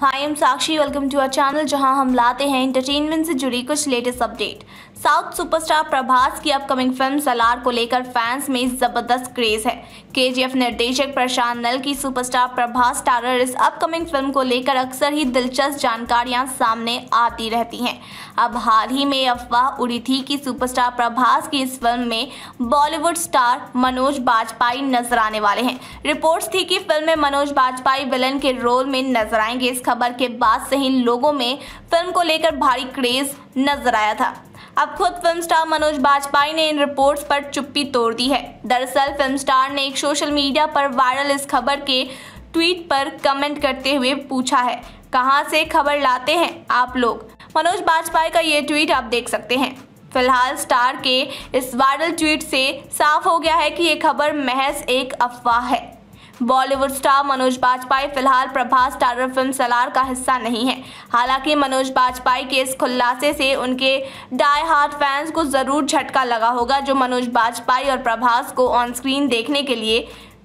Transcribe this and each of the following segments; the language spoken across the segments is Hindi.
hi I'm Sakshi welcome to our channel जहां हम लाते हैं एंटरटेनमेंट से जुड़ी कुछ latest update south superstar Prabhas की अपकमिंग फिल्म सलार को लेकर फैंस में जबरदस्त क्रेज है केजीएफ निर्देशक प्रशांत नल की सुपरस्टार प्रभास स्टारर इस अपकमिंग फिल्म को लेकर अक्सर ही दिलचस्प जानकारियां सामने आती रहती हैं अब हाल ही में अफवाह उड़ी थी कि सुपरस्टार प्रभास की इस फिल्म में बॉलीवुड स्टार मनोज बाजपाई नजर आने वाले हैं रिपोर्ट्स थी कि फिल्म में मनोज बाजपाई विलन के रोल में नजर आएंगे इस खबर के बाद से ही लोगों में फिल्म को लेकर भारी क्रेज नजर आया था अब खुद फिल्म स्टार मनोज बाजपेयी ने इन रिपोर्ट्स पर चुप्पी तोड़ दी है दरअसल फिल्म स्टार ने एक सोशल मीडिया पर वायरल इस खबर के ट्वीट पर कमेंट करते हुए पूछा है कहाँ से खबर लाते हैं आप लोग मनोज बाजपेयी का ये ट्वीट आप देख सकते हैं फिलहाल स्टार के इस वायरल ट्वीट से साफ हो गया है कि ये खबर महज एक अफवाह है बॉलीवुड स्टार मनोज बाजपाई फिलहाल प्रभास स्टारर फिल्म सलार का हिस्सा नहीं है हालांकि मनोज बाजपाई के इस खुलासे से उनके डाई हार्ट फैंस को ज़रूर झटका लगा होगा जो मनोज बाजपाई और प्रभास को ऑन स्क्रीन देखने के लिए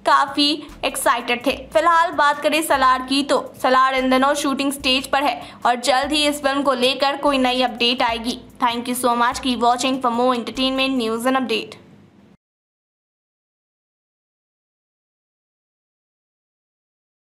काफ़ी एक्साइटेड थे फिलहाल बात करें सलार की तो सलार इन दिनों शूटिंग स्टेज पर है और जल्द ही इस फिल्म को लेकर कोई नई अपडेट आएगी थैंक यू सो मच की watching for more entertainment news and update